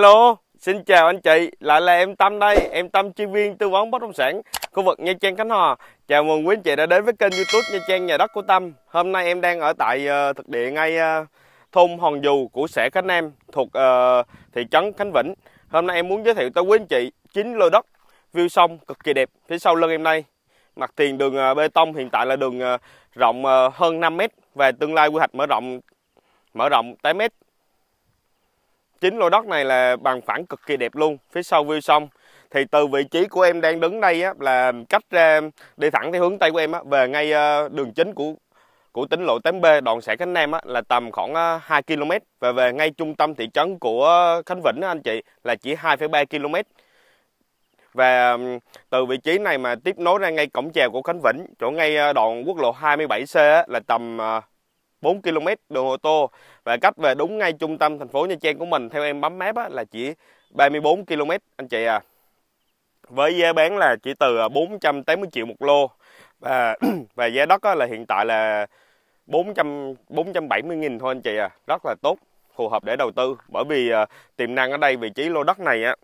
Hello, xin chào anh chị, lại là em Tâm đây, em Tâm chuyên viên tư vấn bất động sản khu vực Nha Trang Khánh Hòa. Chào mừng quý anh chị đã đến với kênh YouTube Nha Trang nhà đất của Tâm. Hôm nay em đang ở tại uh, thực địa ngay uh, thôn Hòn Dù của xã Khánh Nam thuộc uh, thị trấn Khánh Vĩnh. Hôm nay em muốn giới thiệu tới quý anh chị chín lô đất view sông cực kỳ đẹp phía sau lưng em đây. Mặt tiền đường uh, bê tông hiện tại là đường uh, rộng uh, hơn 5 m và tương lai quy hoạch mở rộng mở rộng 8 m Chính lô đất này là bằng phẳng cực kỳ đẹp luôn, phía sau view sông. Thì từ vị trí của em đang đứng đây á, là cách ra đi thẳng theo hướng Tây của em á, về ngay ờ, đường chính của của tỉnh lộ 8B đoạn xã Khánh Nam á, là tầm khoảng 2 ờ, km và về ngay trung tâm thị trấn của Khánh Vĩnh á, anh chị là chỉ 2,3 km. Và từ vị trí này mà tiếp nối ra ngay cổng chèo của Khánh Vĩnh chỗ ngay ờ, đoạn quốc lộ 27C á, là tầm 4 km đường ô tô và cách về đúng ngay trung tâm thành phố Nha Trang của mình theo em bấm map á, là chỉ 34 km anh chị à với giá bán là chỉ từ 480 à, triệu một lô và và giá đất á, là hiện tại là 400 470 nghìn thôi anh chị à rất là tốt phù hợp để đầu tư bởi vì à, tiềm năng ở đây vị trí lô đất này á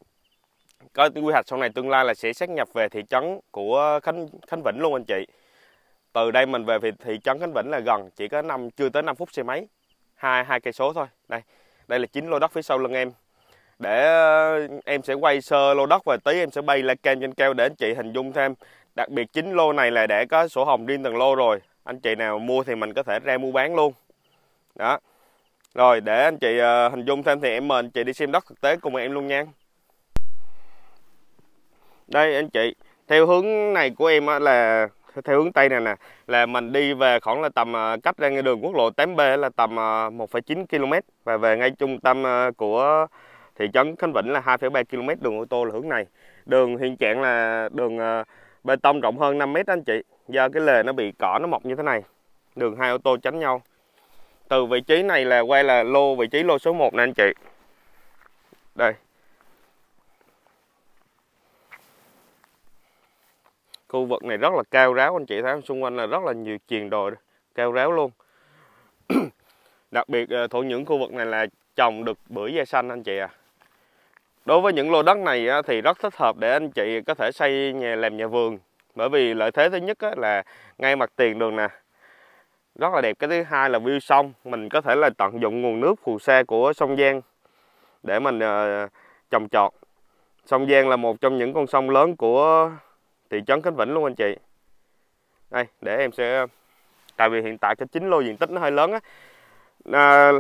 có quy hoạch sau này tương lai là sẽ sát nhập về thị trấn của Khánh Khánh Vĩnh luôn anh chị từ đây mình về thì, thị trấn Khánh Vĩnh là gần chỉ có năm chưa tới 5 phút xe máy hai hai cây số thôi đây đây là chín lô đất phía sau lưng em để ờ, em sẽ quay sơ lô đất và tí em sẽ bay lại cam trên keo để anh chị hình dung thêm đặc biệt chín lô này là để có sổ hồng riêng từng lô rồi anh chị nào mua thì mình có thể ra mua bán luôn đó rồi để anh chị ờ, hình dung thêm thì em mời anh chị đi xem đất thực tế cùng em luôn nha đây anh chị theo hướng này của em là theo hướng tây này nè là mình đi về khoảng là tầm à, cách ra ngay đường quốc lộ 8B là tầm 1,9 à, km và về ngay trung tâm à, của thị trấn Khánh Vĩnh là 2,3 km đường ô tô là hướng này. Đường hiện trạng là đường bê tông rộng hơn 5 m anh chị. Do cái lề nó bị cỏ nó mọc như thế này. Đường hai ô tô tránh nhau. Từ vị trí này là quay là lô vị trí lô số 1 nè anh chị. Đây, khu vực này rất là cao ráo anh chị thấy xung quanh là rất là nhiều chiền đồi cao ráo luôn đặc biệt ờ, thổ những khu vực này là trồng được bưởi da xanh anh chị à đối với những lô đất này thì rất thích hợp để anh chị có thể xây nhà làm nhà vườn bởi vì lợi thế thứ nhất là ngay mặt tiền đường nè rất là đẹp cái thứ hai là view sông mình có thể là tận dụng nguồn nước phù sa của sông Giang để mình ờ, trồng trọt sông Giang là một trong những con sông lớn của thị trấn Khánh Vĩnh luôn anh chị đây để em sẽ tại vì hiện tại cái chính lô diện tích nó hơi lớn á à,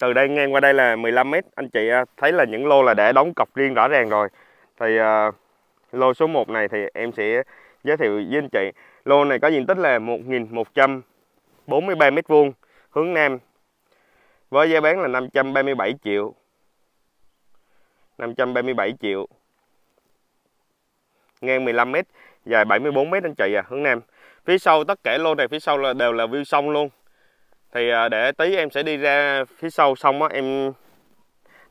từ đây ngang qua đây là 15 m anh chị à, thấy là những lô là để đóng cọc riêng rõ ràng rồi thì à, lô số 1 này thì em sẽ giới thiệu với anh chị lô này có diện tích là 1.143 m2 hướng Nam với giá bán là 537 triệu 537 triệu ngang 15m, dài 74m anh chị à, hướng Nam. Phía sau tất cả lô này phía sau là đều là view sông luôn. Thì à, để tí em sẽ đi ra phía sau sông á em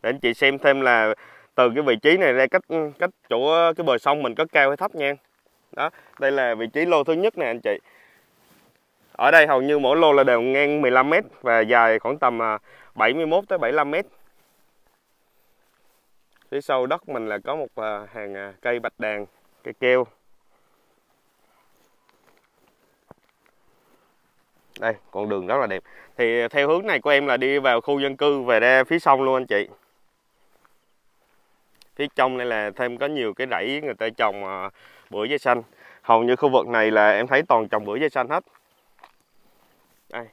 để anh chị xem thêm là từ cái vị trí này ra cách cách chỗ cái bờ sông mình có cao hay thấp nha. Đó, đây là vị trí lô thứ nhất nè anh chị. Ở đây hầu như mỗi lô là đều ngang 15m và dài khoảng tầm 71 à, tới 75m. Phía sau đất mình là có một à, hàng à, cây bạch đàn cái keo đây con đường rất là đẹp thì theo hướng này của em là đi vào khu dân cư về ra phía sông luôn anh chị phía trong đây là thêm có nhiều cái rẫy người ta trồng à, bưởi dây xanh hầu như khu vực này là em thấy toàn trồng bưởi dây xanh hết đây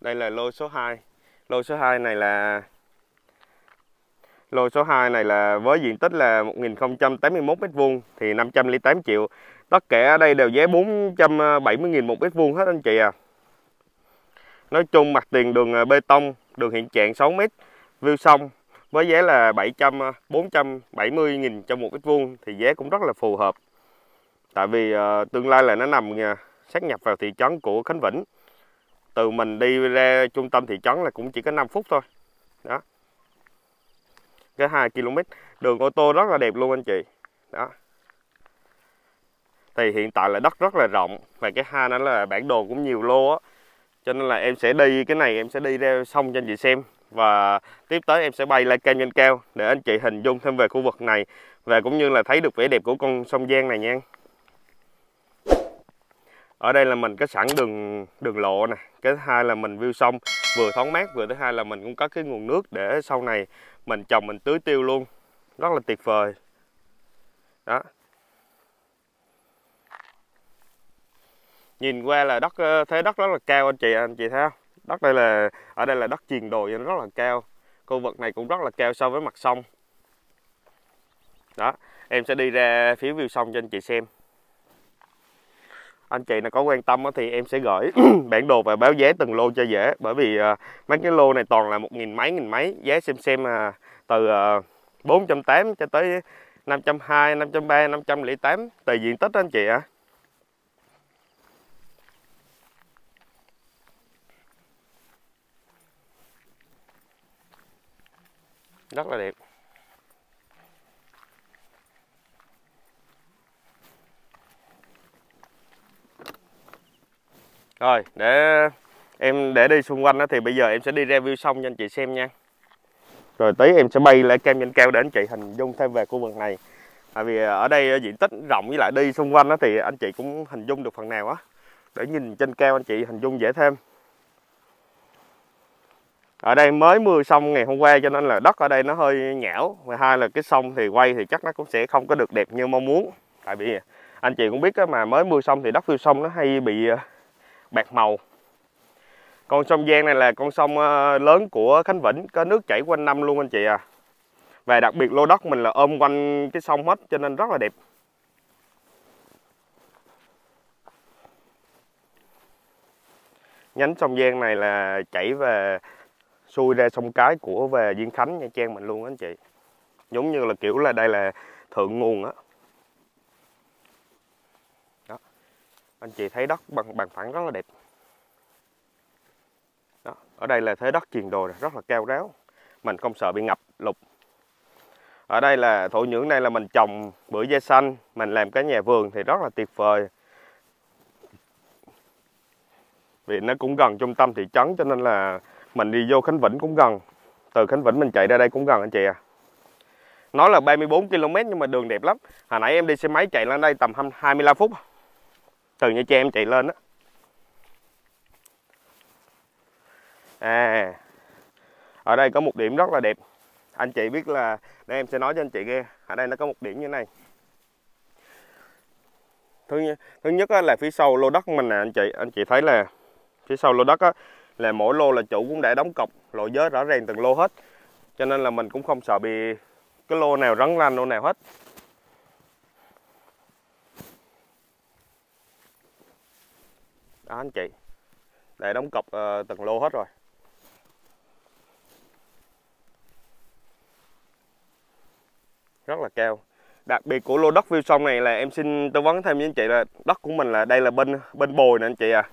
đây là lô số 2 lô số 2 này là Lô số 2 này là với diện tích là 1081 m2 thì 508 triệu. Tất cả ở đây đều giá 470.000 một mét vuông hết anh chị à. Nói chung mặt tiền đường à, bê tông, đường hiện trạng 6 m, view sông với giá là 700 470.000 cho một mét vuông thì giá cũng rất là phù hợp. Tại vì uh, tương lai là nó nằm uh, sát nhập vào thị trấn của Khánh Vĩnh. Từ mình đi ra trung tâm thị trấn là cũng chỉ có 5 phút thôi. Đó cái 2 km đường ô tô rất là đẹp luôn anh chị đó thì hiện tại là đất rất là rộng và cái hai nó là bản đồ cũng nhiều lô á cho nên là em sẽ đi cái này em sẽ đi ra xong cho anh chị xem và tiếp tới em sẽ bay lên cao trên cao để anh chị hình dung thêm về khu vực này và cũng như là thấy được vẻ đẹp của con sông Giang này nha ở đây là mình có sẵn đường đường lộ nè cái thứ hai là mình view sông vừa thoáng mát vừa thứ hai là mình cũng có cái nguồn nước để sau này mình trồng mình tưới tiêu luôn rất là tuyệt vời đó nhìn qua là đất ờ, thế đất rất là cao anh chị anh chị thấy không đất đây là ở đây là đất truyền đồi nó rất là cao khu vực này cũng rất là cao so với mặt sông đó em sẽ đi ra phía view sông cho anh chị xem anh chị nào có quan tâm thì em sẽ gửi bản đồ và báo giá từng lô cho dễ bởi vì à, mấy cái lô này toàn là một nghìn mấy nghìn mấy giá xem xem à, từ 480 à, cho tới 520 530 508 tùy diện tích anh chị ạ rất là đẹp rồi để em để đi xung quanh đó thì bây giờ em sẽ đi review xong cho anh chị xem nha rồi tí em sẽ bay lại cam trên cao để anh chị hình dung thêm về khu vực này tại vì ở đây diện tích rộng với lại đi xung quanh đó thì anh chị cũng hình dung được phần nào á để nhìn trên cao anh chị hình dung dễ thêm ở đây mới mưa xong ngày hôm qua cho nên là đất ở đây nó hơi nhão và hai là cái sông thì quay thì chắc nó cũng sẽ không có được đẹp như mong muốn tại vì anh chị cũng biết mà mới mưa xong thì đất tiêu sông nó hay bị bạc màu con sông Giang này là con sông ờ, lớn của Khánh Vĩnh có nước chảy quanh năm luôn anh chị à và đặc biệt lô đất mình là ôm quanh cái sông hết cho nên rất là đẹp nhánh sông Giang này là chảy về xuôi ra sông cái của về Diên Khánh Nha Trang mình luôn anh chị giống như là kiểu là đây là thượng nguồn á anh chị thấy đất bằng bằng phẳng rất là đẹp Đó. ở đây là thế đất triền đồi rất là cao ráo mình không sợ bị ngập lụt ở đây là thổ nhưỡng này là mình trồng bưởi da xanh mình làm cái nhà vườn thì rất là tuyệt vời vì nó cũng gần trung tâm thị trấn cho nên là mình đi vô Khánh Vĩnh cũng gần từ Khánh Vĩnh mình chạy ra đây cũng gần anh chị à nói là 34 km nhưng mà đường đẹp lắm hồi nãy em đi xe máy chạy lên đây tầm 25 phút từ Nha Trang em chạy lên đó à ở đây có một điểm rất là đẹp anh chị biết là đây em sẽ nói cho anh chị nghe ở đây nó có một điểm như này thứ thứ nhất là phía sau lô đất mình nè anh chị anh chị thấy là phía sau lô đất á, là mỗi lô là chủ cũng đã đóng cọc lộ giới rõ ràng từng lô hết cho nên là mình cũng không sợ bị cái lô nào rắn lan lô nào hết đó anh chị để đóng cọc uh, từng lô hết rồi rất là cao đặc biệt của lô đất view sông này là em xin tư vấn thêm với anh chị là đất của mình là đây là bên bên bồi nè anh chị à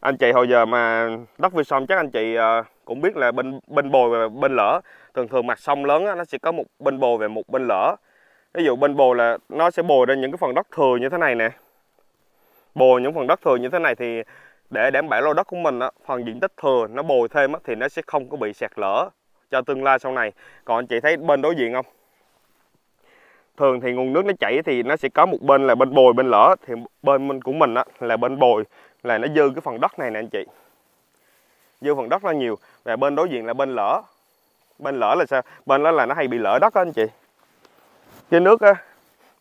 anh chị hồi giờ mà đất view sông chắc anh chị uh, cũng biết là bên bên bồi và bên lỡ thường thường mặt sông lớn á, nó sẽ có một bên bồi và một bên lỡ ví dụ bên bồi là nó sẽ bồi ra những cái phần đất thừa như thế này nè bồi những phần đất thừa như thế này thì để đảm bảo lô đất của mình á, phần diện tích thừa nó bồi thêm á, thì nó sẽ không có bị sạt lở cho tương lai sau này còn anh chị thấy bên đối diện không thường thì nguồn nước nó chảy thì nó sẽ có một bên là bên bồi bên lở thì bên mình của mình á, là bên bồi là nó dư cái phần đất này nè anh chị dư phần đất là nhiều và bên đối diện là bên lở bên lở là sao bên đó là nó hay bị lở đất á anh chị cái nước á,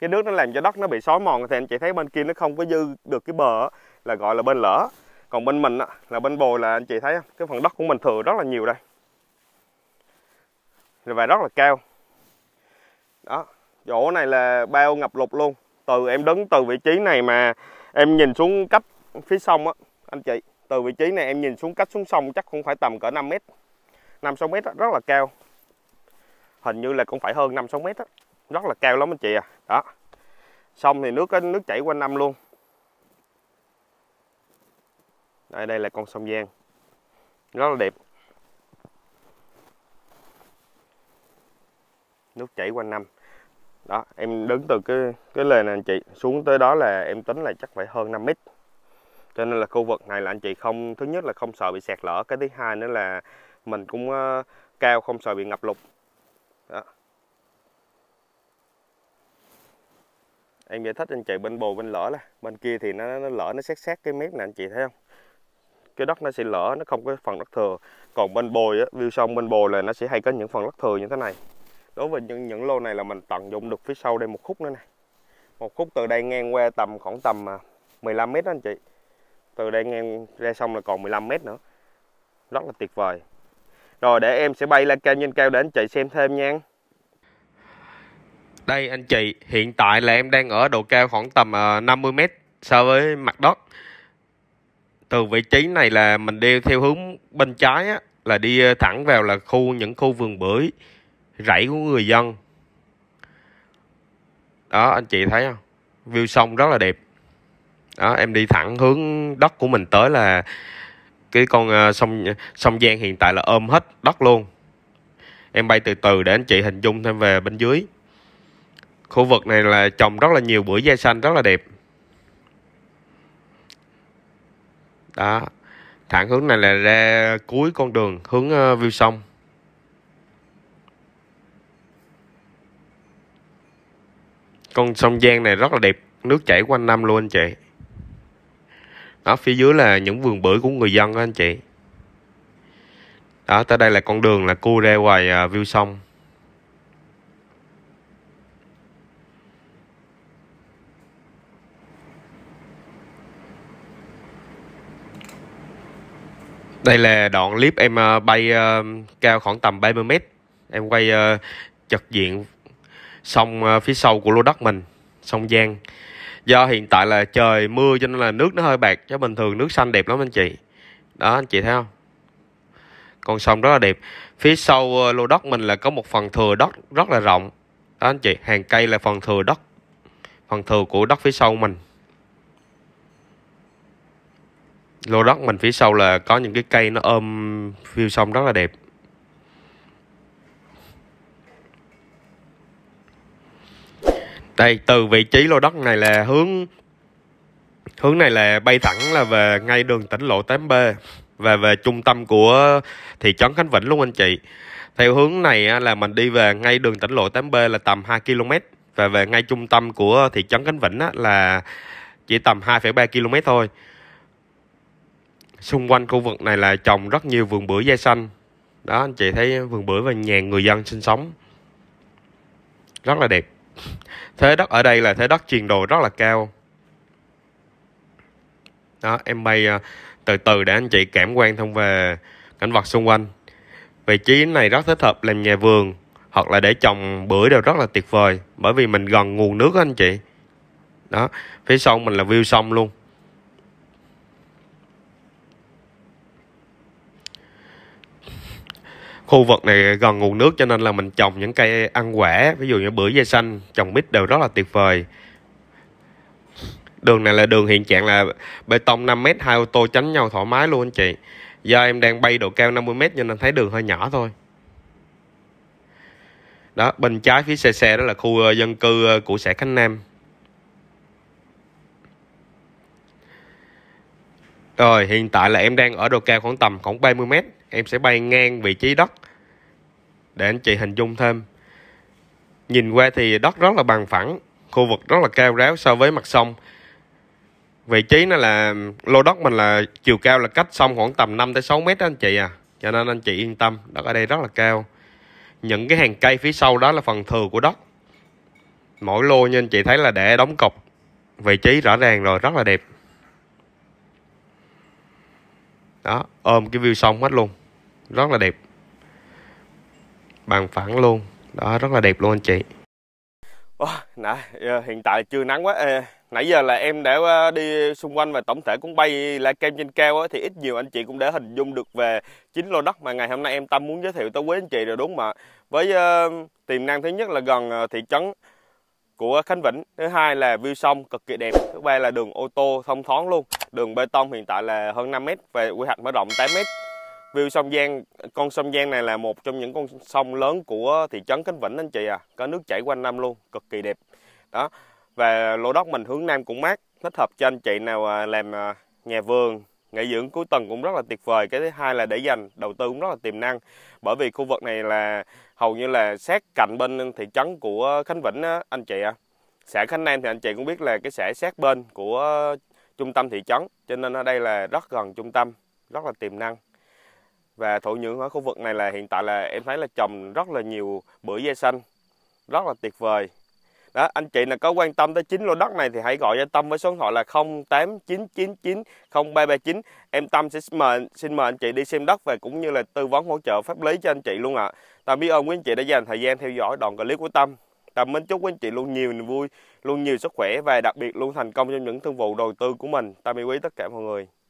cái nước nó làm cho đất nó bị xói mòn thì anh chị thấy bên kia nó không có dư được cái bờ là gọi là bên lỡ còn bên mình là bên bồi là anh chị thấy cái phần đất của mình thừa rất là nhiều đây và rất là cao đó chỗ này là bao ngập lụt luôn từ em đứng từ vị trí này mà em nhìn xuống cách phía sông á anh chị từ vị trí này em nhìn xuống cách xuống sông chắc cũng phải tầm cỡ 5 mét 5 6 mét đó, rất là cao hình như là cũng phải hơn 5 6 mét đó rất là cao lắm anh chị à đó xong thì nước nước chảy quanh năm luôn đây đây là con sông Giang rất là đẹp nước chảy quanh năm đó em đứng từ cái cái lề này anh chị xuống tới đó là em tính là chắc phải hơn 5 mét cho nên là khu vực này là anh chị không thứ nhất là không sợ bị sạt lở cái thứ hai nữa là mình cũng uh, cao không sợ bị ngập lụt đó. em giải thích anh chị bên bồ bên lỡ là bên kia thì nó, nó lỡ nó xét xét cái mép nè anh chị thấy không cái đất nó sẽ lỡ nó không có phần đất thừa còn bên bồi á view sông bên bồi là nó sẽ hay có những phần đất thừa như thế này đối với những những lô này là mình tận dụng được phía sau đây một khúc nữa này một khúc từ đây ngang qua tầm khoảng tầm 15 à, mét đó anh chị từ đây ngang ra sông là còn 15 mét nữa rất là tuyệt vời rồi để em sẽ bay lên cao trên cao để anh chị xem thêm nha đây anh chị, hiện tại là em đang ở độ cao khoảng tầm 50 ờ, mét so với mặt đất. Từ vị trí này là mình đi theo hướng bên trái á, là đi ờ, thẳng vào là khu những khu vườn bưởi, rẫy của người dân. Đó anh chị thấy không? View sông rất là đẹp. Đó em đi thẳng hướng đất của mình tới là cái con ờ, sông sông Giang hiện tại là ôm hết đất luôn em bay từ từ để anh chị hình dung thêm về bên dưới khu vực này là trồng rất là nhiều bưởi da xanh rất là đẹp đó thẳng hướng này là ra cuối con đường hướng ờ, view sông con sông Giang này rất là đẹp nước chảy quanh năm luôn anh chị đó phía dưới là những vườn bưởi của người dân đó anh chị đó tới đây là con đường là cua ra ngoài ờ, view sông Đây là đoạn clip em ờ, bay ờ, cao khoảng tầm 30 mét. Em quay ờ, trực diện sông phía sau của lô đất mình, sông Giang. Do hiện tại là trời mưa cho nên là nước nó hơi bạc, chứ bình thường nước xanh đẹp lắm anh chị. Đó anh chị thấy không? Con sông rất là đẹp. Phía sau lô đất mình là có một phần thừa đất rất là rộng. Đó anh chị, hàng cây là phần thừa đất. Phần thừa của đất phía sau mình. lô đất mình phía sau là có những cái cây nó ôm view sông rất là đẹp đây từ vị trí lô đất này là hướng hướng này là bay thẳng là về ngay đường tỉnh lộ 8B và về trung tâm của thị trấn Khánh Vĩnh luôn anh chị theo hướng này là mình đi về ngay đường tỉnh lộ 8B là tầm 2 km và về ngay trung tâm của thị trấn Khánh Vĩnh là chỉ tầm 2,3 km thôi xung quanh khu vực này là trồng rất nhiều vườn bưởi da xanh đó anh chị thấy vườn bưởi và nhà người dân sinh sống rất là đẹp thế đất ở đây là thế đất truyền đồ rất là cao đó em bay à, từ từ để anh chị cảm quan thông về cảnh vật xung quanh vị trí này rất thích hợp làm nhà vườn hoặc là để trồng bưởi đều rất là tuyệt vời bởi vì mình gần nguồn nước anh chị đó phía sau mình là view sông luôn khu vực này gần nguồn nước cho nên là mình trồng những cây ăn quả ví dụ như bưởi da xanh trồng mít đều rất là tuyệt vời đường này là đường hiện trạng là bê tông 5 m hai ô tô tránh nhau thoải mái luôn anh chị do em đang bay độ cao 50 m cho nên thấy đường hơi nhỏ thôi đó bên trái phía xe xe đó là khu ờ, dân cư ờ, của xã Khánh Nam rồi hiện tại là em đang ở độ cao khoảng tầm khoảng 30 mét em sẽ bay ngang vị trí đất để anh chị hình dung thêm nhìn qua thì đất rất là bằng phẳng khu vực rất là cao ráo so với mặt sông vị trí nó là lô đất mình là chiều cao là cách sông khoảng tầm 5 tới 6 mét đó anh chị à cho nên anh chị yên tâm đất ở đây rất là cao những cái hàng cây phía sau đó là phần thừa của đất mỗi lô như anh chị thấy là để đóng cọc vị trí rõ ràng rồi rất là đẹp đó ôm cái view sông hết luôn rất là đẹp bằng phẳng luôn đó rất là đẹp luôn anh chị oh, nãy, ờ, hiện tại chưa nắng quá nãy giờ là em đã ờ, đi xung quanh và tổng thể cũng bay la kem trên cao ấy, thì ít nhiều anh chị cũng đã hình dung được về chính lô đất mà ngày hôm nay em tâm muốn giới thiệu tới quý anh chị rồi đúng không ạ với uh, tiềm năng thứ nhất là gần thị trấn của Khánh Vĩnh thứ hai là view sông cực kỳ đẹp thứ ba là đường ô tô thông thoáng luôn đường bê tông hiện tại là hơn 5 mét về quy hoạch mở rộng 8 mét View sông Giang, con sông Giang này là một trong những con sông lớn của thị trấn Khánh Vĩnh anh chị à. Có nước chảy quanh năm luôn, cực kỳ đẹp. Đó. Và lô đất mình hướng Nam cũng mát, thích hợp cho anh chị nào à, làm à, nhà vườn, nghỉ dưỡng cuối tuần cũng rất là tuyệt vời. Cái thứ hai là để dành, đầu tư cũng rất là tiềm năng. Bởi vì khu vực này là hầu như là sát cạnh bên thị trấn của Khánh Vĩnh anh chị ạ. À. Xã Khánh Nam thì anh chị cũng biết là cái xã sát bên của trung tâm thị trấn. Cho nên ở đây là rất gần trung tâm, rất là tiềm năng và thổ nhưỡng ở khu vực này là hiện tại là em thấy là trồng rất là nhiều bưởi da xanh rất là tuyệt vời đó anh chị là có quan tâm tới chính lô đất này thì hãy gọi cho Tâm với số điện thoại là 0899990339 em Tâm sẽ mời xin mời anh chị đi xem đất và cũng như là tư vấn hỗ trợ pháp lý cho anh chị luôn ạ à. Tâm biết ơn quý anh chị đã dành thời gian theo dõi đoạn clip của Tâm Tâm mến chúc quý anh chị luôn nhiều niềm vui luôn nhiều sức khỏe và đặc biệt luôn thành công trong những thương vụ đầu tư của mình Tâm yêu quý tất cả mọi người